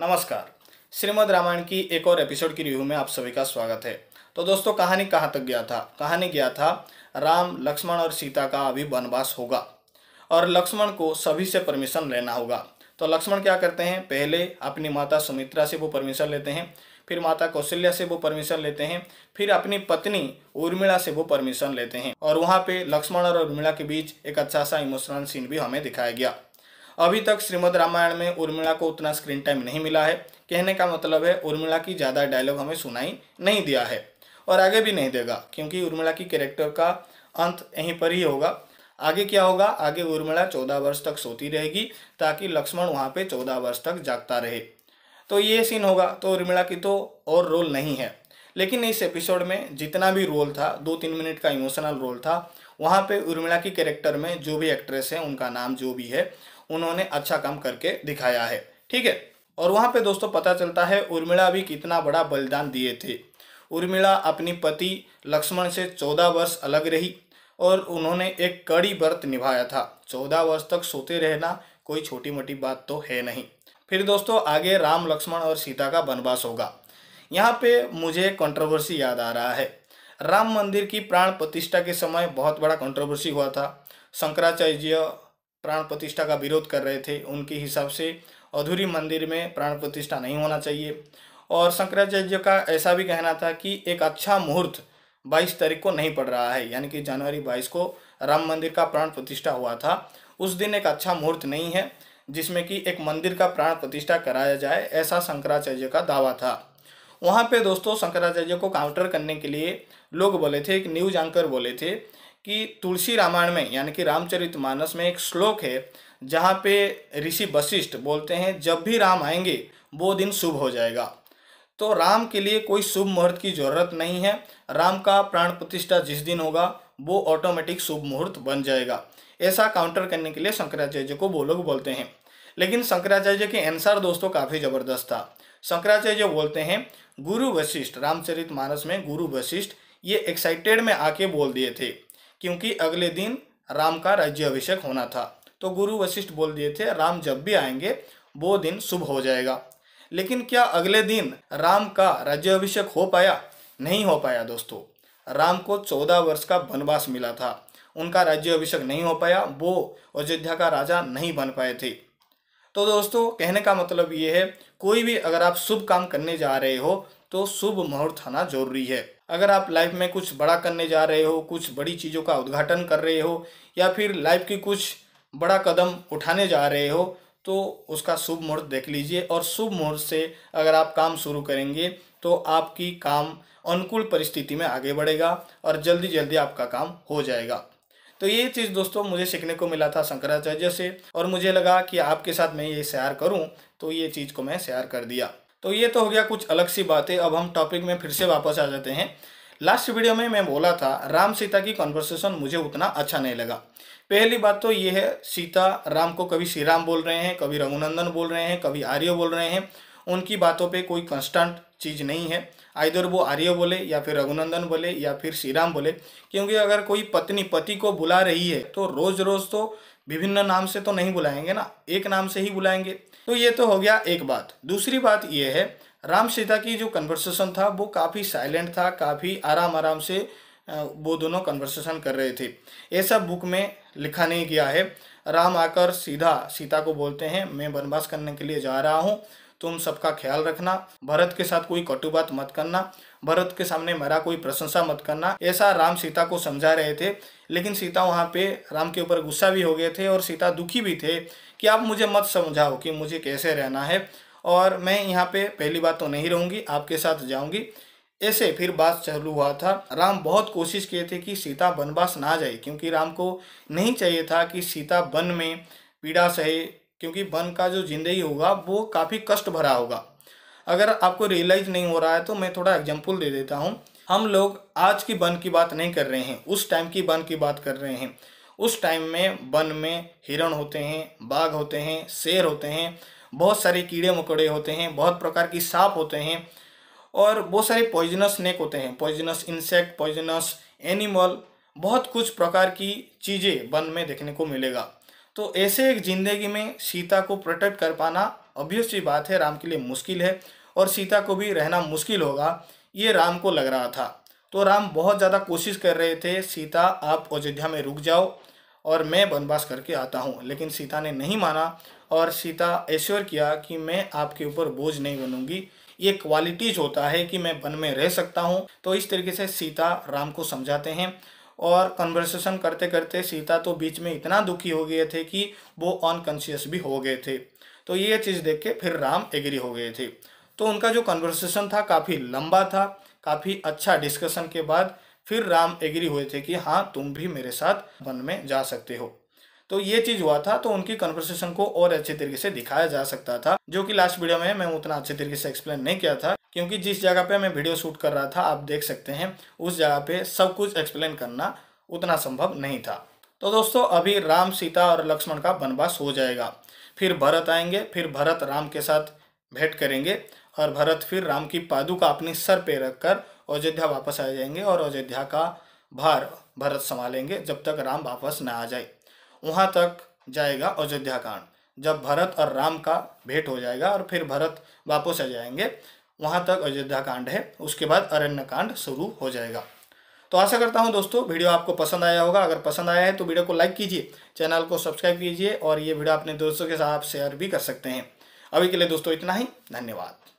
नमस्कार श्रीमद रामायण की एक और एपिसोड की रिव्यू में आप सभी का स्वागत है तो दोस्तों कहानी कहाँ तक गया था कहानी गया था राम लक्ष्मण और सीता का अभी वनवास होगा और लक्ष्मण को सभी से परमिशन लेना होगा तो लक्ष्मण क्या करते हैं पहले अपनी माता सुमित्रा से वो परमिशन लेते हैं फिर माता कौशल्या से वो परमिशन लेते हैं फिर अपनी पत्नी उर्मिला से वो परमिशन लेते हैं और वहाँ पे लक्ष्मण और उर्मिला के बीच एक अच्छा सा इमोशनल सीन भी हमें दिखाया गया अभी तक श्रीमद रामायण में उर्मिला को उतना स्क्रीन टाइम नहीं मिला है कहने का मतलब है उर्मिला की ज़्यादा डायलॉग हमें सुनाई नहीं दिया है और आगे भी नहीं देगा क्योंकि उर्मिला की कैरेक्टर का अंत यहीं पर ही होगा आगे क्या होगा आगे उर्मिला चौदह वर्ष तक सोती रहेगी ताकि लक्ष्मण वहाँ पे चौदह वर्ष तक जागता रहे तो ये सीन होगा तो उर्मिला की तो और रोल नहीं है लेकिन इस एपिसोड में जितना भी रोल था दो तीन मिनट का इमोशनल रोल था वहाँ पे उर्मिला की कैरेक्टर में जो भी एक्ट्रेस है उनका नाम जो भी है उन्होंने अच्छा काम करके दिखाया है ठीक है और वहाँ पे दोस्तों पता चलता है उर्मिला भी कितना बड़ा बलिदान दिए थे उर्मिला अपनी पति लक्ष्मण से चौदह वर्ष अलग रही और उन्होंने एक कड़ी व्रत निभाया था चौदह वर्ष तक सोते रहना कोई छोटी मोटी बात तो है नहीं फिर दोस्तों आगे राम लक्ष्मण और सीता का वनवास होगा यहाँ पे मुझे कंट्रोवर्सी याद आ रहा है राम मंदिर की प्राण प्रतिष्ठा के समय बहुत बड़ा कंट्रोवर्सी हुआ था शंकराचार्य प्राण प्रतिष्ठा का विरोध कर रहे थे उनके हिसाब से अधूरी मंदिर में प्राण प्रतिष्ठा नहीं होना चाहिए और शंकराचार्य का ऐसा भी कहना था कि एक अच्छा मुहूर्त बाईस तारीख को नहीं पड़ रहा है यानी कि जनवरी बाईस को राम मंदिर का प्राण प्रतिष्ठा हुआ था उस दिन एक अच्छा मुहूर्त नहीं है जिसमें कि एक मंदिर का प्राण प्रतिष्ठा कराया जाए ऐसा शंकराचार्य का दावा था वहाँ पे दोस्तों शंकराचार्य को काउंटर करने के लिए लोग बोले थे एक न्यूज एंकर बोले थे कि तुलसी रामायण में यानी कि रामचरित मानस में एक श्लोक है जहाँ पे ऋषि वशिष्ठ बोलते हैं जब भी राम आएंगे वो दिन शुभ हो जाएगा तो राम के लिए कोई शुभ मुहूर्त की ज़रूरत नहीं है राम का प्राण प्रतिष्ठा जिस दिन होगा वो ऑटोमेटिक शुभ मुहूर्त बन जाएगा ऐसा काउंटर करने के लिए शंकराचार्य को वो लोग बोलते हैं लेकिन शंकराचार्य के आंसर दोस्तों काफ़ी ज़बरदस्त था शंकराचार्य बोलते हैं गुरु वशिष्ठ रामचरित मानस में गुरु वशिष्ठ ये एक्साइटेड में आके बोल दिए थे क्योंकि अगले दिन राम का राज्य अभिषेक होना था तो गुरु वशिष्ठ बोल दिए थे राम जब भी आएंगे वो दिन शुभ हो जाएगा लेकिन क्या अगले दिन राम का राज्य अभिषेक हो पाया नहीं हो पाया दोस्तों राम को चौदह वर्ष का वनवास मिला था उनका राज्य अभिषेक नहीं हो पाया वो अयोध्या का राजा नहीं बन पाए थे तो दोस्तों कहने का मतलब ये है कोई भी अगर आप शुभ काम करने जा रहे हो तो शुभ मुहूर्त आना जरूरी है अगर आप लाइफ में कुछ बड़ा करने जा रहे हो कुछ बड़ी चीज़ों का उद्घाटन कर रहे हो या फिर लाइफ की कुछ बड़ा कदम उठाने जा रहे हो तो उसका शुभ मुहूर्त देख लीजिए और शुभ मुहूर्त से अगर आप काम शुरू करेंगे तो आपकी काम अनुकूल परिस्थिति में आगे बढ़ेगा और जल्दी जल्दी आपका काम हो जाएगा तो ये चीज़ दोस्तों मुझे सीखने को मिला था शंकराचार्य से और मुझे लगा कि आपके साथ मैं ये शेयर करूं तो ये चीज़ को मैं शेयर कर दिया तो ये तो हो गया कुछ अलग सी बातें अब हम टॉपिक में फिर से वापस आ जाते हैं लास्ट वीडियो में मैं बोला था राम सीता की कॉन्वर्सेशन मुझे उतना अच्छा नहीं लगा पहली बात तो ये है सीता राम को कभी श्री राम बोल रहे हैं कभी रघुनंदन बोल रहे हैं कभी आर्य बोल रहे हैं उनकी बातों पे कोई कंस्टेंट चीज़ नहीं है आइधर वो आर्य बोले या फिर रघुनंदन बोले या फिर श्री राम बोले क्योंकि अगर कोई पत्नी पति को बुला रही है तो रोज़ रोज़ तो विभिन्न नाम से तो नहीं बुलाएंगे ना एक नाम से ही बुलाएंगे तो ये तो हो गया एक बात दूसरी बात ये है राम सीता की जो कन्वर्सेशन था वो काफ़ी साइलेंट था काफ़ी आराम आराम से वो दोनों कन्वर्सेशन कर रहे थे ये सब बुक में लिखा नहीं गया है राम आकर सीधा सीता को बोलते हैं मैं वनवास करने के लिए जा रहा हूँ तुम सबका ख्याल रखना भरत के साथ कोई कटु बात मत करना भरत के सामने मेरा कोई प्रशंसा मत करना ऐसा राम सीता को समझा रहे थे लेकिन सीता वहाँ पे राम के ऊपर गुस्सा भी हो गए थे और सीता दुखी भी थे कि आप मुझे मत समझाओ कि मुझे कैसे रहना है और मैं यहाँ पे पहली बात तो नहीं रहूँगी आपके साथ जाऊँगी ऐसे फिर बात चालू हुआ था राम बहुत कोशिश किए थे कि सीता वनवास ना जाए क्योंकि राम को नहीं चाहिए था कि सीता वन में पीड़ा सहे क्योंकि वन का जो ज़िंदगी होगा वो काफ़ी कष्ट भरा होगा अगर आपको रियलाइज नहीं हो रहा है तो मैं थोड़ा एग्जाम्पल दे देता हूँ हम लोग आज की वन की बात नहीं कर रहे हैं उस टाइम की वन की बात कर रहे हैं उस टाइम में वन में हिरण होते हैं बाघ होते हैं शेर होते हैं बहुत सारे कीड़े मकोड़े होते हैं बहुत प्रकार की सांप होते हैं और बहुत सारे पॉइजनस नेक होते हैं पॉइजनस इंसेक्ट पॉइजनस एनिमल बहुत कुछ प्रकार की चीज़ें वन में देखने को मिलेगा तो ऐसे एक ज़िंदगी में सीता को प्रोटेक्ट कर पाना ऑब्वियस सी बात है राम के लिए मुश्किल है और सीता को भी रहना मुश्किल होगा ये राम को लग रहा था तो राम बहुत ज़्यादा कोशिश कर रहे थे सीता आप अयोध्या में रुक जाओ और मैं वनवास करके आता हूँ लेकिन सीता ने नहीं माना और सीता ऐश्वर किया कि मैं आपके ऊपर बोझ नहीं बनूंगी ये क्वालिटीज होता है कि मैं वन में रह सकता हूँ तो इस तरीके से सीता राम को समझाते हैं और कन्वर्सेशन करते करते सीता तो बीच में इतना दुखी हो गए थे कि वो अनकन्शियस भी हो गए थे तो ये चीज़ देख के फिर राम एग्री हो गए थे तो उनका जो कन्वर्सेशन था काफ़ी लंबा था काफ़ी अच्छा डिस्कशन के बाद फिर राम एग्री हुए थे कि हाँ तुम भी मेरे साथ वन में जा सकते हो तो ये चीज़ हुआ था तो उनकी कन्वर्सेशन को और अच्छे तरीके से दिखाया जा सकता था जो कि लास्ट वीडियो में मैं उतना अच्छे तरीके से एक्सप्लेन नहीं किया था क्योंकि जिस जगह पे मैं वीडियो शूट कर रहा था आप देख सकते हैं उस जगह पे सब कुछ एक्सप्लेन करना उतना संभव नहीं था तो दोस्तों अभी राम सीता और लक्ष्मण का वनवास हो जाएगा फिर भरत आएंगे फिर भरत राम के साथ भेंट करेंगे और भरत फिर राम की पादुका अपने सर पे रखकर अयोध्या वापस आ जाएंगे और अयोध्या का भार भरत संभालेंगे जब तक राम वापस न आ जाए वहाँ तक जाएगा अयोध्या कांड जब भरत और राम का भेंट हो जाएगा और फिर भरत वापस आ जाएंगे वहाँ तक अयोध्या कांड है उसके बाद अरण्य कांड शुरू हो जाएगा तो आशा करता हूँ दोस्तों वीडियो आपको पसंद आया होगा अगर पसंद आया है तो वीडियो को लाइक कीजिए चैनल को सब्सक्राइब कीजिए और ये वीडियो अपने दोस्तों के साथ शेयर भी कर सकते हैं अभी के लिए दोस्तों इतना ही धन्यवाद